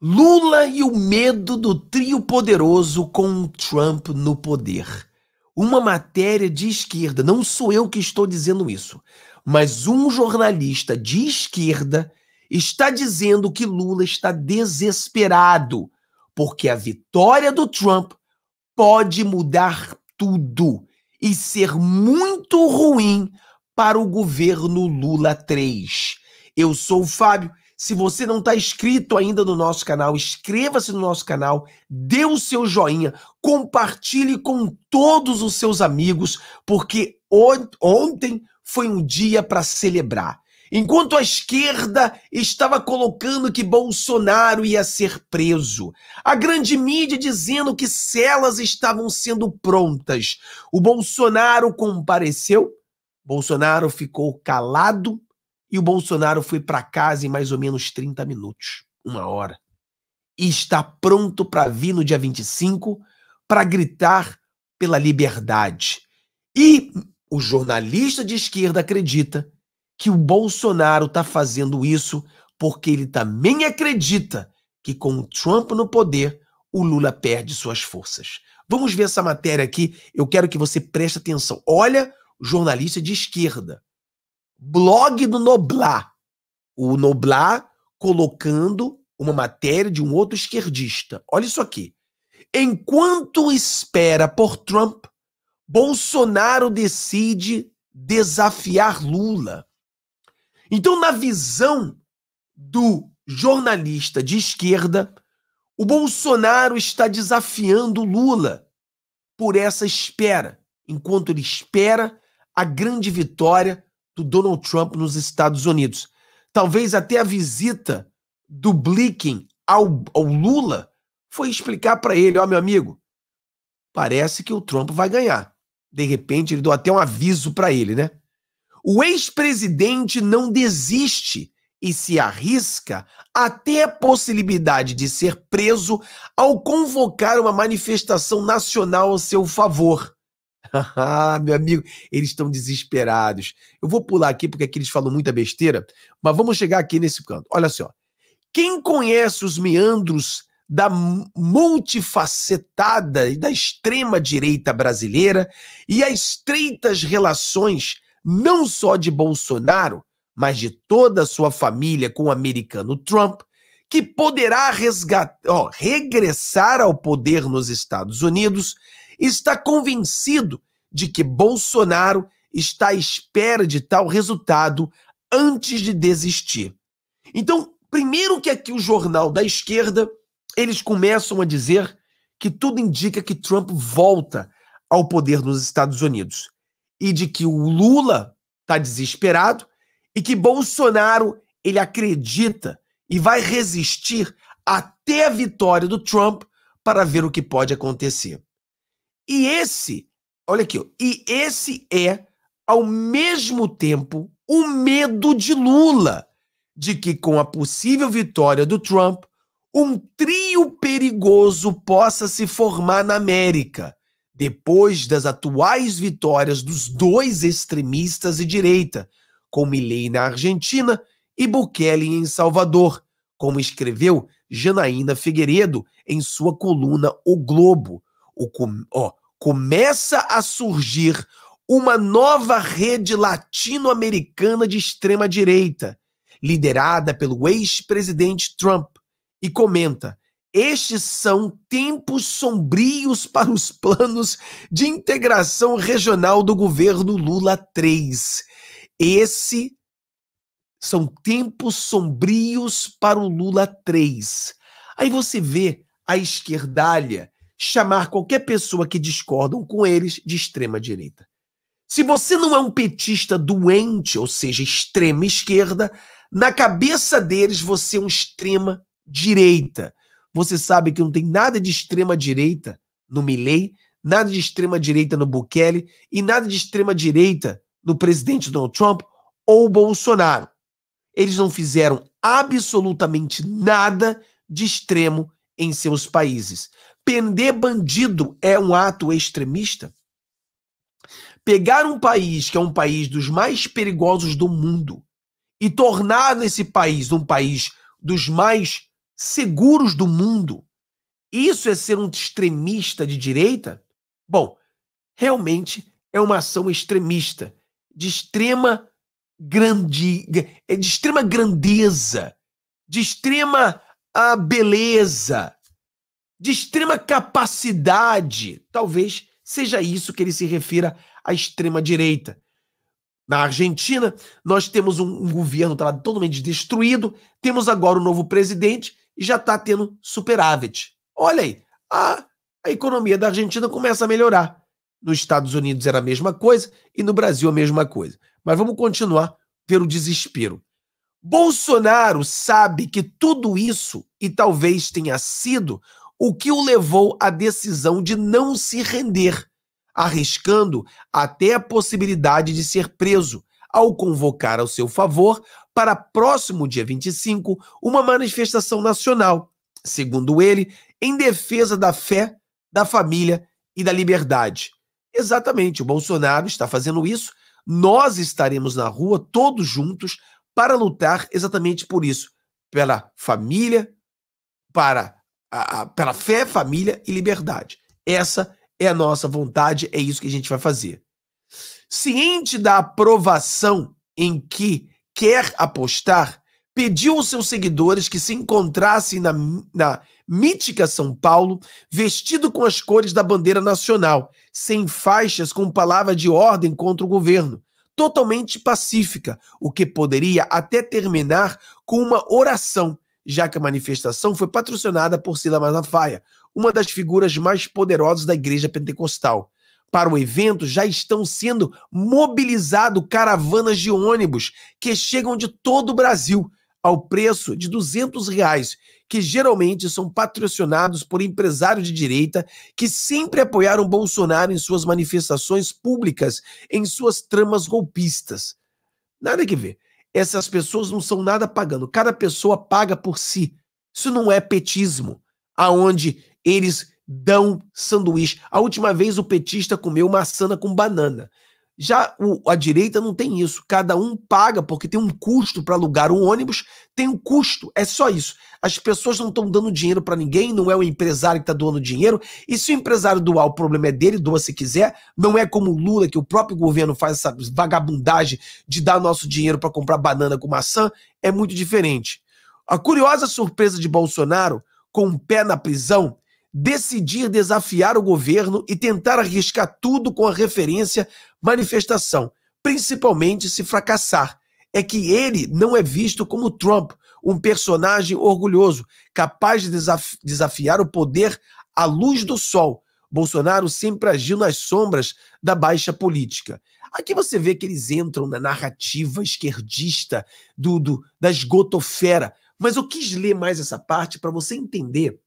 Lula e o medo do trio poderoso com Trump no poder. Uma matéria de esquerda, não sou eu que estou dizendo isso, mas um jornalista de esquerda está dizendo que Lula está desesperado, porque a vitória do Trump pode mudar tudo e ser muito ruim para o governo Lula 3. Eu sou o Fábio se você não está inscrito ainda no nosso canal, inscreva-se no nosso canal, dê o seu joinha, compartilhe com todos os seus amigos, porque ontem foi um dia para celebrar. Enquanto a esquerda estava colocando que Bolsonaro ia ser preso, a grande mídia dizendo que celas estavam sendo prontas, o Bolsonaro compareceu, Bolsonaro ficou calado e o Bolsonaro foi para casa em mais ou menos 30 minutos, uma hora. E está pronto para vir no dia 25 para gritar pela liberdade. E o jornalista de esquerda acredita que o Bolsonaro está fazendo isso porque ele também acredita que com o Trump no poder, o Lula perde suas forças. Vamos ver essa matéria aqui. Eu quero que você preste atenção. Olha, jornalista de esquerda blog do Noblar. O Noblar colocando uma matéria de um outro esquerdista. Olha isso aqui. Enquanto espera por Trump, Bolsonaro decide desafiar Lula. Então, na visão do jornalista de esquerda, o Bolsonaro está desafiando Lula por essa espera, enquanto ele espera a grande vitória do Donald Trump nos Estados Unidos. Talvez até a visita do Blinken ao, ao Lula foi explicar para ele, ó meu amigo, parece que o Trump vai ganhar. De repente ele deu até um aviso para ele, né? O ex-presidente não desiste e se arrisca até a possibilidade de ser preso ao convocar uma manifestação nacional a seu favor. Ah, meu amigo, eles estão desesperados. Eu vou pular aqui porque aqui eles falam muita besteira, mas vamos chegar aqui nesse canto. Olha só. Quem conhece os meandros da multifacetada e da extrema direita brasileira e as estreitas relações não só de Bolsonaro, mas de toda a sua família com o americano Trump, que poderá resgatar, ó, regressar ao poder nos Estados Unidos está convencido de que Bolsonaro está à espera de tal resultado antes de desistir. Então, primeiro que aqui o jornal da esquerda, eles começam a dizer que tudo indica que Trump volta ao poder nos Estados Unidos e de que o Lula está desesperado e que Bolsonaro ele acredita e vai resistir até a vitória do Trump para ver o que pode acontecer. E esse, olha aqui, e esse é, ao mesmo tempo, o medo de Lula de que, com a possível vitória do Trump, um trio perigoso possa se formar na América, depois das atuais vitórias dos dois extremistas de direita, com Milley na Argentina e Bukele em Salvador, como escreveu Janaína Figueiredo em sua coluna O Globo, o ó, começa a surgir uma nova rede latino-americana de extrema direita, liderada pelo ex-presidente Trump, e comenta: estes são tempos sombrios para os planos de integração regional do governo Lula 3. Esse são tempos sombrios para o Lula 3. Aí você vê a esquerdalha chamar qualquer pessoa que discordam com eles de extrema-direita. Se você não é um petista doente, ou seja, extrema-esquerda, na cabeça deles você é um extrema-direita. Você sabe que não tem nada de extrema-direita no Milley, nada de extrema-direita no Bukele e nada de extrema-direita no presidente Donald Trump ou Bolsonaro. Eles não fizeram absolutamente nada de extremo em seus países. Prender bandido é um ato extremista? Pegar um país que é um país dos mais perigosos do mundo e tornar esse país um país dos mais seguros do mundo, isso é ser um extremista de direita? Bom, realmente é uma ação extremista, de extrema grande, de extrema grandeza, de extrema ah, beleza, de extrema capacidade. Talvez seja isso que ele se refira à extrema-direita. Na Argentina, nós temos um, governo tá totalmente destruído, temos agora o um novo presidente e já está tendo superávit. Olha aí, a, a economia da Argentina começa a melhorar. Nos Estados Unidos era a mesma coisa e no Brasil a mesma coisa. Mas vamos continuar ver o desespero. Bolsonaro sabe que tudo isso, e talvez tenha sido o que o levou à decisão de não se render, arriscando até a possibilidade de ser preso, ao convocar ao seu favor, para próximo dia 25, uma manifestação nacional, segundo ele, em defesa da fé, da família e da liberdade. Exatamente, o Bolsonaro está fazendo isso. Nós estaremos na rua todos juntos para lutar exatamente por isso, pela família, para a, a, pela fé, família e liberdade. Essa é a nossa vontade, é isso que a gente vai fazer. Ciente da aprovação em que quer apostar, pediu aos seus seguidores que se encontrassem na, na mítica São Paulo, vestido com as cores da bandeira nacional, sem faixas com palavra de ordem contra o governo, totalmente pacífica, o que poderia até terminar com uma oração já que a manifestação foi patrocinada por Sila Malafaia, uma das figuras mais poderosas da igreja pentecostal. Para o evento já estão sendo mobilizados caravanas de ônibus que chegam de todo o Brasil ao preço de 200 reais, que geralmente são patrocinados por empresários de direita que sempre apoiaram Bolsonaro em suas manifestações públicas, em suas tramas golpistas. Nada que ver. Essas pessoas não são nada pagando. Cada pessoa paga por si. Isso não é petismo, aonde eles dão sanduíche. A última vez o petista comeu maçana com banana. Já o, a direita não tem isso. Cada um paga porque tem um custo para alugar um ônibus, tem um custo, é só isso. As pessoas não estão dando dinheiro para ninguém, não é o empresário que está doando dinheiro. E se o empresário doar, o problema é dele, doa se quiser. Não é como o Lula, que o próprio governo faz essa vagabundagem de dar nosso dinheiro para comprar banana com maçã. É muito diferente. A curiosa surpresa de Bolsonaro com o um pé na prisão decidir desafiar o governo e tentar arriscar tudo com a referência manifestação, principalmente se fracassar. É que ele não é visto como Trump, um personagem orgulhoso, capaz de desafiar o poder à luz do sol. Bolsonaro sempre agiu nas sombras da baixa política. Aqui você vê que eles entram na narrativa esquerdista do, do da esgotofera. Mas eu quis ler mais essa parte para você entender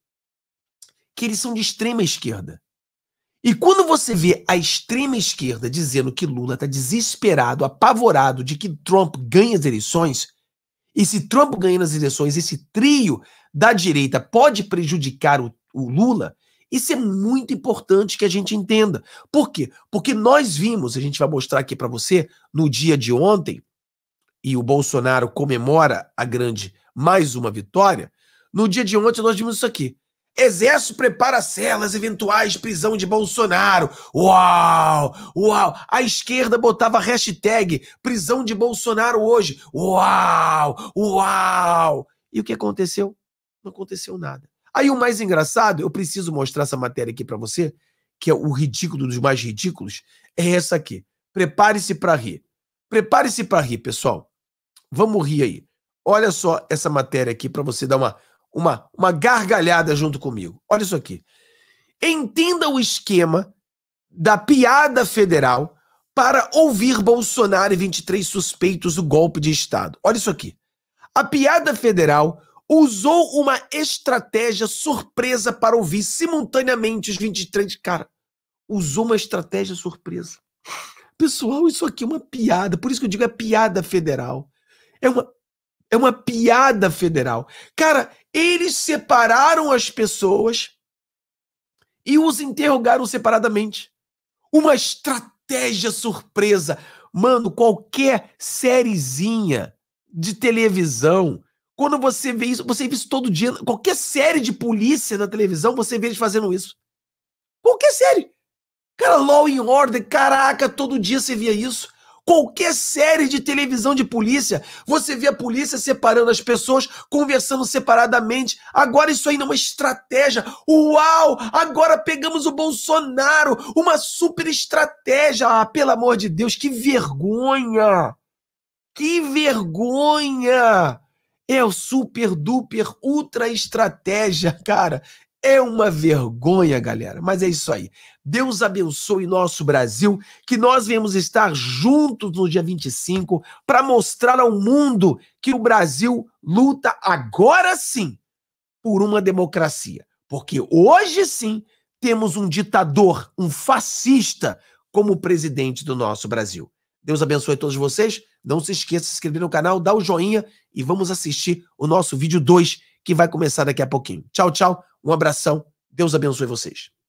que eles são de extrema esquerda. E quando você vê a extrema esquerda dizendo que Lula está desesperado, apavorado de que Trump ganhe as eleições, e se Trump ganhar as eleições, esse trio da direita pode prejudicar o, o Lula, isso é muito importante que a gente entenda. Por quê? Porque nós vimos, a gente vai mostrar aqui para você, no dia de ontem, e o Bolsonaro comemora a grande mais uma vitória, no dia de ontem nós vimos isso aqui. Exército prepara celas eventuais prisão de Bolsonaro. Uau! Uau! A esquerda botava hashtag prisão de Bolsonaro hoje. Uau! Uau! E o que aconteceu? Não aconteceu nada. Aí o mais engraçado, eu preciso mostrar essa matéria aqui para você, que é o ridículo dos mais ridículos, é essa aqui. Prepare-se para rir. Prepare-se para rir, pessoal. Vamos rir aí. Olha só essa matéria aqui para você dar uma uma, uma gargalhada junto comigo. Olha isso aqui. Entenda o esquema da piada federal para ouvir Bolsonaro e 23 suspeitos do golpe de Estado. Olha isso aqui. A piada federal usou uma estratégia surpresa para ouvir simultaneamente os 23. Cara, usou uma estratégia surpresa. Pessoal, isso aqui é uma piada. Por isso que eu digo é piada federal. É uma é uma piada federal. Cara, eles separaram as pessoas e os interrogaram separadamente. Uma estratégia surpresa. Mano, qualquer sériezinha de televisão, quando você vê isso, você vê isso todo dia. Qualquer série de polícia na televisão, você vê eles fazendo isso. Qualquer série. Cara, Law and Order, caraca, todo dia você via isso. Qualquer série de televisão de polícia, você vê a polícia separando as pessoas, conversando separadamente. Agora isso ainda é uma estratégia. Uau! Agora pegamos o Bolsonaro, uma super estratégia. Ah, pelo amor de Deus, que vergonha! Que vergonha! É o super duper ultra estratégia, cara. É uma vergonha, galera, mas é isso aí. Deus abençoe nosso Brasil, que nós vamos estar juntos no dia 25 para mostrar ao mundo que o Brasil luta agora sim por uma democracia. Porque hoje sim temos um ditador, um fascista, como presidente do nosso Brasil. Deus abençoe todos vocês. Não se esqueça de se inscrever no canal, dar o joinha e vamos assistir o nosso vídeo 2 que vai começar daqui a pouquinho. Tchau, tchau. Um abração. Deus abençoe vocês.